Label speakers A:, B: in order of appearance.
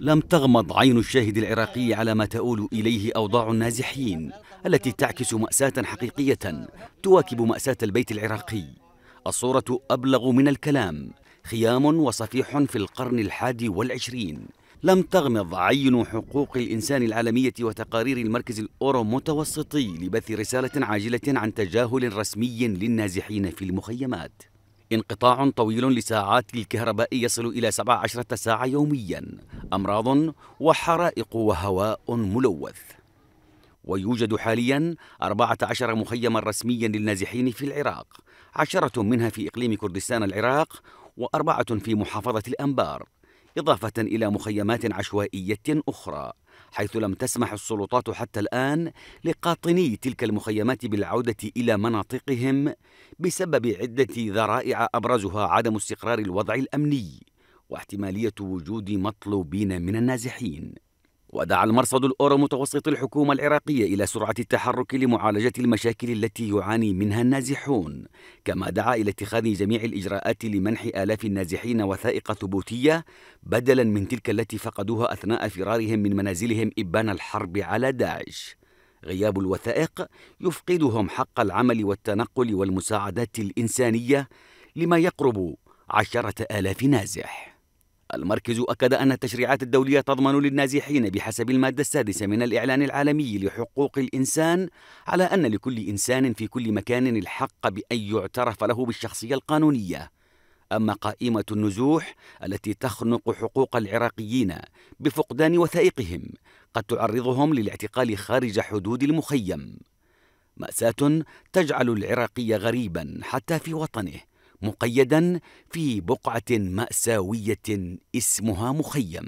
A: لم تغمض عين الشاهد العراقي على ما تؤول إليه أوضاع النازحين التي تعكس مأساة حقيقية تواكب مأساة البيت العراقي الصورة أبلغ من الكلام خيام وصفيح في القرن الحادي والعشرين لم تغمض عين حقوق الإنسان العالمية وتقارير المركز الأورو متوسطي لبث رسالة عاجلة عن تجاهل رسمي للنازحين في المخيمات انقطاع طويل لساعات الكهرباء يصل إلى 17 ساعة يوميا أمراض وحرائق وهواء ملوث ويوجد حاليا 14 مخيما رسميا للنازحين في العراق عشرة منها في إقليم كردستان العراق وأربعة في محافظة الأنبار إضافة إلى مخيمات عشوائية أخرى حيث لم تسمح السلطات حتى الآن لقاطني تلك المخيمات بالعودة إلى مناطقهم بسبب عدة ذرائع أبرزها عدم استقرار الوضع الأمني واحتمالية وجود مطلوبين من النازحين ودعا المرصد الأورو متوسط الحكومة العراقية إلى سرعة التحرك لمعالجة المشاكل التي يعاني منها النازحون كما دعا إلى اتخاذ جميع الإجراءات لمنح آلاف النازحين وثائق ثبوتية بدلا من تلك التي فقدوها أثناء فرارهم من منازلهم إبان الحرب على داعش غياب الوثائق يفقدهم حق العمل والتنقل والمساعدات الإنسانية لما يقرب عشرة آلاف نازح المركز أكد أن التشريعات الدولية تضمن للنازحين بحسب المادة السادسة من الإعلان العالمي لحقوق الإنسان على أن لكل إنسان في كل مكان الحق بأن يعترف له بالشخصية القانونية أما قائمة النزوح التي تخنق حقوق العراقيين بفقدان وثائقهم قد تعرضهم للاعتقال خارج حدود المخيم مأساة تجعل العراقي غريبا حتى في وطنه مقيدا في بقعه ماساويه اسمها مخيم